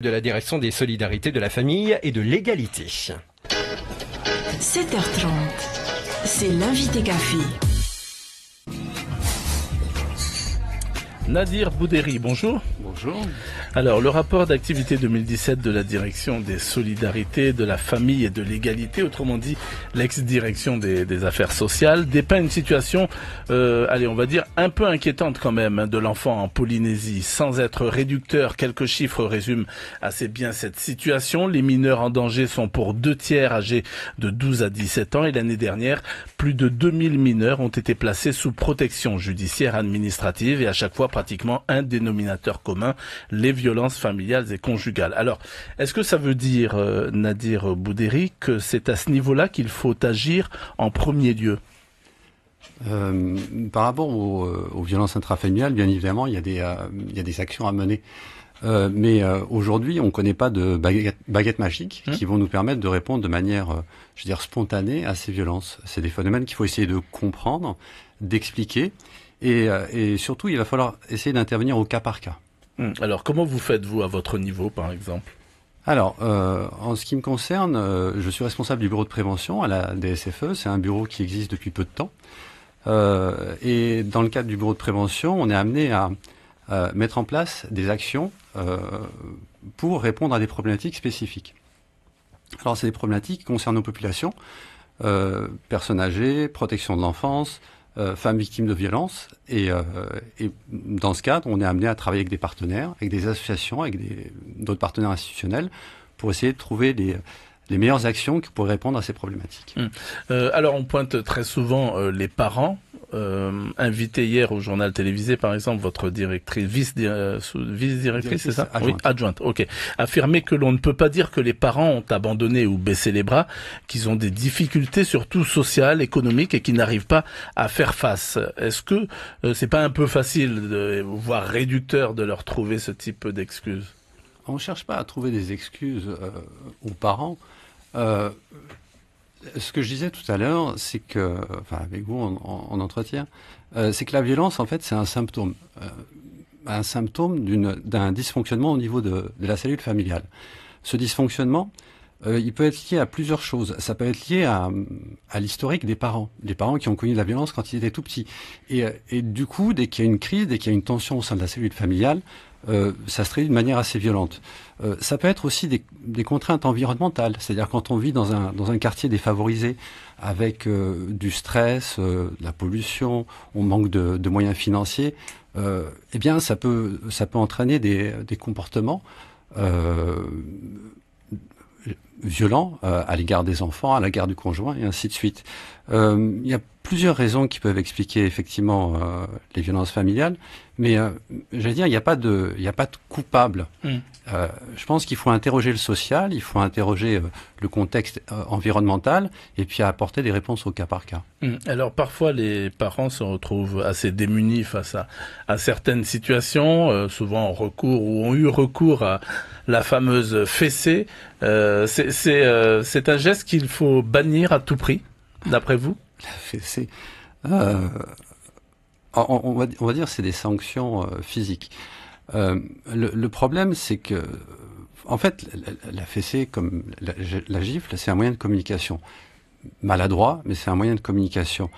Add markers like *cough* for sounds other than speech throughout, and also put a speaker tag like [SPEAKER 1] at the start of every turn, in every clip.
[SPEAKER 1] de la direction des solidarités de la famille et de l'égalité.
[SPEAKER 2] 7h30, c'est l'invité café. Nadir Bouderi, bonjour. Bonjour. Alors, le rapport d'activité 2017 de la direction des solidarités, de la famille et de l'égalité, autrement dit l'ex-direction des, affaires sociales, dépeint une situation, euh, allez, on va dire un peu inquiétante quand même, hein, de l'enfant en Polynésie. Sans être réducteur, quelques chiffres résument assez bien cette situation. Les mineurs en danger sont pour deux tiers âgés de 12 à 17 ans et l'année dernière, plus de 2000 mineurs ont été placés sous protection judiciaire administrative et à chaque fois pratiquement un dénominateur commun, les violences familiales et conjugales. Alors, est-ce que ça veut dire, euh, Nadir Boudéry, que c'est à ce niveau-là qu'il faut
[SPEAKER 1] agir en premier lieu euh, par rapport euh, aux, violences intrafamiliales, bien évidemment, il y a des, des actions à mener. mais aujourd'hui, on ne connaît pas de baguette, magique hum. qui vont nous permettre de répondre de manière, je veux dire, spontanée à ces violences. C'est des phénomènes qu'il faut essayer de comprendre, d'expliquer, euh, et, surtout, il va falloir essayer d'intervenir au cas par cas. Hmm. Alors, comment vous faites-vous à votre niveau, par exemple alors, euh, en ce qui me concerne, euh, je suis responsable du bureau de prévention à la DSFE. C'est un bureau qui existe depuis peu de temps. et dans le cadre du bureau de prévention, on est amené à mettre en place des actions pour répondre à des problématiques spécifiques. Alors, c'est des problématiques qui concernent nos populations, personnes âgées, protection de l'enfance, euh, femmes victimes de violences. Euh, et, dans ce cadre, on est amené à travailler avec des partenaires, avec des associations, avec d'autres partenaires institutionnels pour essayer de trouver les, meilleures actions qui pourraient répondre à ces problématiques. Hum.
[SPEAKER 2] Euh, alors on pointe très souvent les parents euh, invité hier au journal télévisé, par exemple, votre directrice, euh, vice-directrice, c'est ça adjointe. Oui, adjointe, ok. Affirmer que l'on ne peut pas dire que les parents ont abandonné ou baissé les bras, qu'ils ont des difficultés, surtout sociales, économiques, et qu'ils n'arrivent pas à faire face. Est-ce que euh, c'est pas un peu facile, voire réducteur, de leur trouver ce type d'excuses On ne cherche pas à
[SPEAKER 1] trouver des excuses aux parents. Euh, ce que je disais tout à l'heure, c'est que, enfin avec vous en, entretien, euh, c'est que la violence, en fait, c'est un symptôme. Euh, un symptôme d'un dysfonctionnement au niveau de, la cellule familiale. Ce dysfonctionnement, euh, il peut être lié à plusieurs choses. Ça peut être lié à, l'historique des parents, des parents qui ont connu de la violence quand ils étaient tout petits. Euh, et, du coup, dès qu'il y a une crise, dès qu'il y a une tension au sein de la cellule familiale, euh, ça se traduit de manière assez violente. Euh, ça peut être aussi des, contraintes environnementales, c'est-à-dire quand on vit dans un, dans un quartier défavorisé avec du stress, de la pollution, on manque de, de moyens financiers, eh bien ça peut, ça peut entraîner des, des comportements violent euh, à l'égard des enfants, à l'égard du conjoint, et ainsi de suite. Euh, il y a plusieurs raisons qui peuvent expliquer effectivement euh, les violences familiales, mais je euh, j'allais dire, il n'y a, pas de, a pas de coupable. Mm. Euh, je pense qu'il faut interroger le social, il faut interroger le contexte environnemental, et puis apporter des réponses au cas par cas.
[SPEAKER 2] Mm. Alors parfois, les parents se retrouvent assez démunis face à, à certaines situations, souvent en recours ou ont eu recours à la fameuse fessée. C'est un geste qu'il faut bannir à tout prix.
[SPEAKER 1] D'après vous La Euh, on, va, dire c'est des sanctions euh, physiques. Euh, le, problème, c'est que, en fait, la, fessée, comme la, gifle, c'est un moyen de communication. Maladroit, mais c'est un moyen de communication.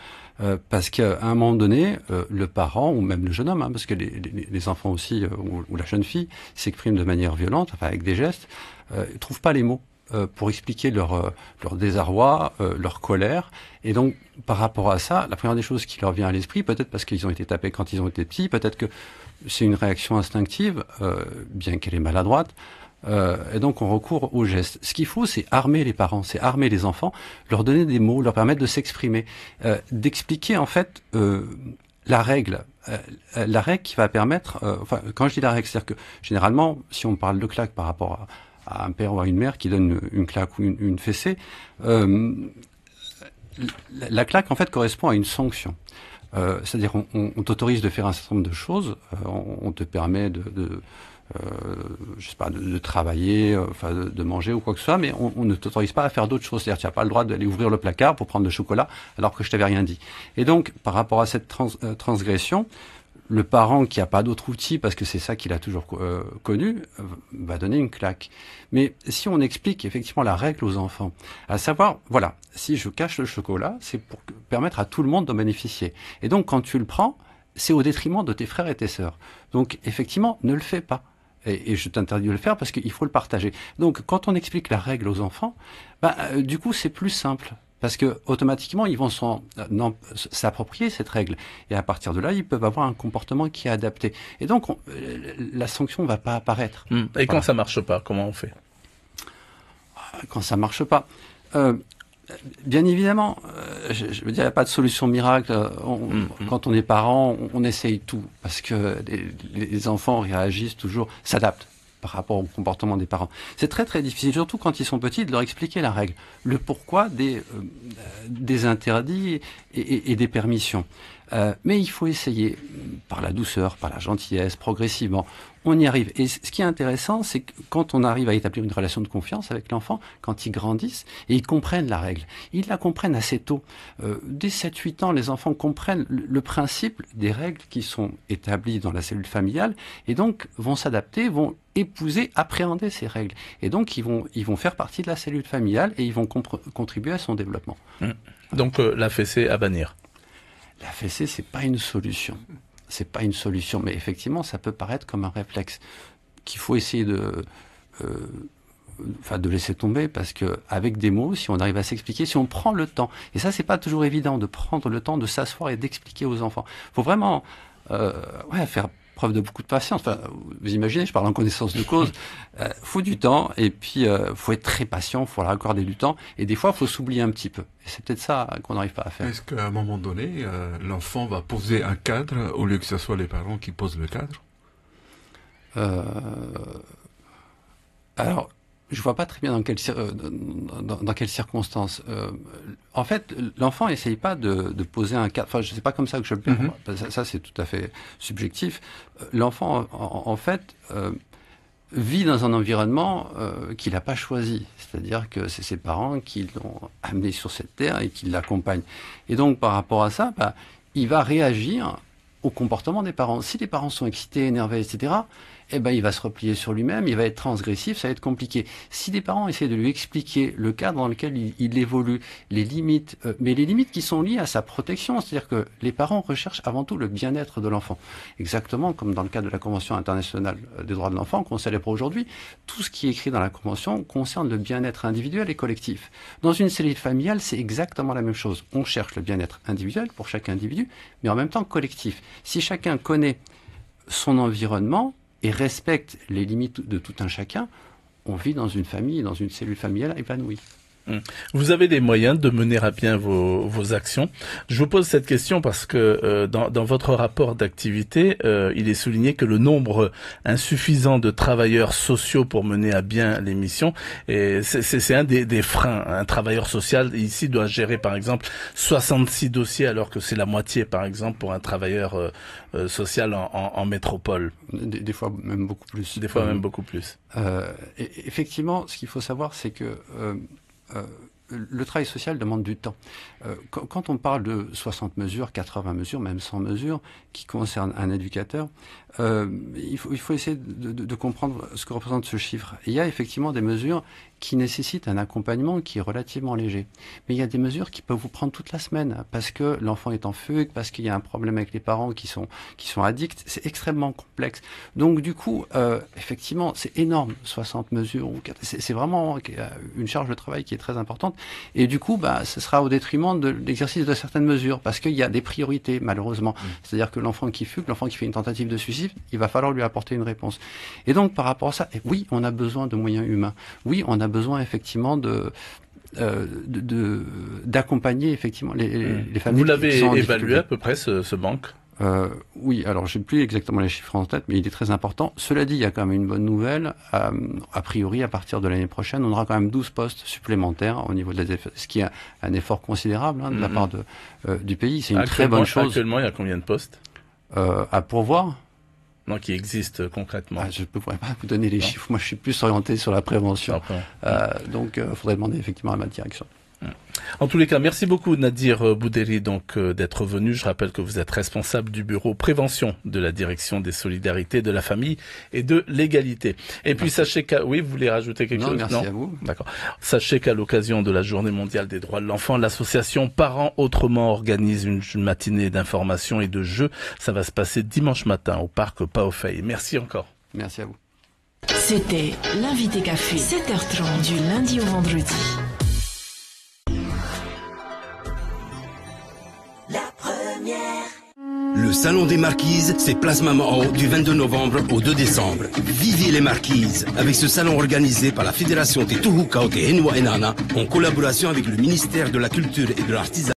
[SPEAKER 1] Euh, parce qu'à un moment donné, le parent, ou même le jeune homme, hein, parce que les, enfants aussi, ou, la jeune fille, s'expriment de manière violente, enfin avec des gestes, ne trouvent pas les mots. Euh, pour expliquer leur, euh, leur désarroi, euh, leur colère. Et donc, par rapport à ça, la première des choses qui leur vient à l'esprit, peut-être parce qu'ils ont été tapés quand ils ont été petits, peut-être que c'est une réaction instinctive, euh, bien qu'elle est maladroite. et donc, on recourt au gestes. Ce qu'il faut, c'est armer les parents, c'est armer les enfants, leur donner des mots, leur permettre de s'exprimer, d'expliquer en fait la règle, la règle qui va permettre. enfin, quand je dis la règle, c'est-à-dire que généralement, si on parle de claque par rapport à un père ou à une mère qui donne une claque ou une, fessée, euh, la claque en fait correspond à une sanction. Euh, C'est-à-dire on, on, t'autorise de faire un certain nombre de choses, euh, on, te permet de, de euh, je sais pas, de, travailler, euh, enfin de, manger ou quoi que ce soit, mais on, ne t'autorise pas à faire d'autres choses. C'est-à-dire tu n'as pas le droit d'aller ouvrir le placard pour prendre le chocolat alors que je t'avais rien dit. Et donc par rapport à cette euh, transgression, le parent qui n'a pas d'autre outil, parce que c'est ça qu'il a toujours euh, connu, va donner une claque. Mais si on explique effectivement la règle aux enfants, à savoir, voilà, si je cache le chocolat, c'est pour permettre à tout le monde d'en bénéficier. Et donc quand tu le prends, c'est au détriment de tes frères et tes sœurs. Donc effectivement, ne le fais pas. Et, je t'interdis de le faire parce qu'il faut le partager. Donc quand on explique la règle aux enfants, bah, du coup c'est plus simple parce que automatiquement ils vont euh, s'approprier cette règle et à partir de là ils peuvent avoir un comportement qui est adapté et donc euh, la sanction ne va pas apparaître. Hmm. Et quand ça marche pas, comment on fait ah, Quand ça marche pas. Euh, bien évidemment, je, veux dire, il n'y a pas de solution miracle. Hmm, hmm. Quand on est parent, on, essaye tout parce que les enfants réagissent toujours, s'adaptent par rapport au comportement des parents. C'est très très difficile, surtout quand ils sont petits, de leur expliquer la règle, le pourquoi des, euh, des interdits et, des permissions. Euh, mais il faut essayer, par la douceur, par la gentillesse, progressivement, on y arrive. Et ce qui est intéressant, c'est que quand on arrive à établir une relation de confiance avec l'enfant, quand ils grandissent, et ils comprennent la règle. Ils la comprennent assez tôt. Euh, dès 7-8 ans, les enfants comprennent le, principe des règles qui sont établies dans la cellule familiale, et donc vont s'adapter, vont épouser, appréhender ces règles. Et donc, ils vont, ils vont faire partie de la cellule familiale et ils vont contribuer à son développement. Mmh. Donc, euh, la fessée à bannir La fessée, c'est pas une solution c'est pas une solution, mais effectivement, ça peut paraître comme un réflexe qu'il faut essayer de, euh, de laisser tomber parce que avec des mots, si on arrive à s'expliquer, si on prend le temps, et ça, c'est pas toujours évident de prendre le temps de s'asseoir et d'expliquer aux enfants. Faut vraiment euh, faire preuve de beaucoup de patience. Enfin, vous imaginez, je parle en connaissance de cause. il *laughs* euh, faut du temps et puis il euh, faut être très patient, faut leur accorder du temps et des fois faut s'oublier un petit peu. Et c'est peut-être ça qu'on n'arrive pas à faire. Est-ce
[SPEAKER 2] qu'à un moment donné, euh, l'enfant va poser un cadre
[SPEAKER 1] au lieu que ce soit les parents qui posent le cadre Alors je vois pas très bien dans, euh, dans, quelles circonstances. Euh, en fait, l'enfant n'essaye pas de, poser un cadre. Enfin, je sais pas comme ça que je le perds. Mm-hmm. Ça, c'est tout à fait subjectif. Euh, l'enfant, en, fait, vit dans un environnement qu'il n'a pas choisi. C'est-à-dire que c'est ses parents qui l'ont amené sur cette terre et qui l'accompagnent. Et donc, par rapport à ça, bah, il va réagir au comportement des parents. Si les parents sont excités, énervés, etc., eh ben, il va se replier sur lui-même, il va être transgressif, ça va être compliqué. Si des parents essaient de lui expliquer le cadre dans lequel il, évolue, les limites, euh, mais les limites qui sont liées à sa protection, c'est-à-dire que les parents recherchent avant tout le bien-être de l'enfant. Exactement comme dans le cadre de la Convention internationale des droits de l'enfant qu'on célèbre aujourd'hui, tout ce qui est écrit dans la Convention concerne le bien-être individuel et collectif. Dans une cellule familiale, c'est exactement la même chose. On cherche le bien-être individuel pour chaque individu, mais en même temps collectif. Si chacun connaît son environnement, et respecte les limites de tout un chacun, on vit dans une famille, dans une cellule familiale épanouie. Mm.
[SPEAKER 2] Vous avez des moyens de mener à bien vos, vos actions. Je vous pose cette question parce que euh, dans, dans, votre rapport d'activité, euh, il est souligné que le nombre insuffisant de travailleurs sociaux pour mener à bien les missions, c'est un des, des, freins. Un travailleur social ici doit gérer par exemple 66 dossiers alors que c'est la moitié par exemple pour un travailleur euh, euh, social en, en, métropole. Des, fois même beaucoup plus. Des fois euh, même beaucoup plus.
[SPEAKER 1] effectivement, ce qu'il faut savoir, c'est que euh, le travail social demande du temps. Euh, quand on parle de 60 mesures, 80 mesures, même 100 mesures qui concernent un éducateur, euh, il, faut, essayer de, comprendre ce que représente ce chiffre. Il y a effectivement des mesures qui nécessite un accompagnement qui est relativement léger. Mais il y a des mesures qui peuvent vous prendre toute la semaine parce que l'enfant est en fugue, parce qu'il y a un problème avec les parents qui sont, qui sont addicts. C'est extrêmement complexe. Donc du coup, euh, effectivement, c'est énorme, 60 mesures. C'est vraiment euh, une charge de travail qui est très importante. Et du coup, bah, ce sera au détriment de l'exercice de certaines mesures parce qu'il y a des priorités, malheureusement. Mmh. C'est-à-dire que l'enfant qui fugue, l'enfant qui fait une tentative de suicide, il va falloir lui apporter une réponse. Et donc par rapport à ça, eh oui, on a besoin de moyens humains. Oui, on a besoin effectivement de euh, d'accompagner de, effectivement mmh. les, familles. Vous l'avez évalué à
[SPEAKER 2] peu près ce, ce manque
[SPEAKER 1] euh, oui, alors j'ai plus exactement les chiffres en tête, mais il est très important. Cela dit, il y a quand même une bonne nouvelle. Euh, a priori, à partir de l'année prochaine, on aura quand même 12 postes supplémentaires au niveau de la ce qui est un effort considérable hein, de la mmh. part de, euh, du pays. C'est une très bonne chose. Actuellement,
[SPEAKER 2] il y a combien de postes À pourvoir qui existe euh, concrètement ah, Je ne pourrais pas vous donner les
[SPEAKER 1] chiffres. Moi, je suis plus orienté sur la prévention. Euh, donc, il euh, faudrait demander effectivement à ma direction.
[SPEAKER 2] En tous les cas, merci beaucoup Nadir euh, Bouderi donc euh, d'être venu. Je rappelle que vous êtes responsable du bureau prévention de la direction des solidarités, de la famille et de l'égalité. Et puis sachez qu'à oui, vous voulez rajouter quelque Merci à vous. D'accord. Sachez qu'à l'occasion de la Journée mondiale des droits de l'enfant, l'association Parents Autrement organise une matinée d'information et de jeux. Ça va se passer dimanche matin au parc Paofei. Merci encore. Merci à vous.
[SPEAKER 1] C'était l'invité
[SPEAKER 2] café 7h30 du lundi au vendredi.
[SPEAKER 1] Le Salon des Marquises, c'est Place Mamao du 22 novembre au 2 décembre. Vivez les Marquises avec ce salon organisé
[SPEAKER 2] par la Fédération des Tuhukao et Enwa Enana en collaboration avec le ministère de la Culture et de l'Artisanat.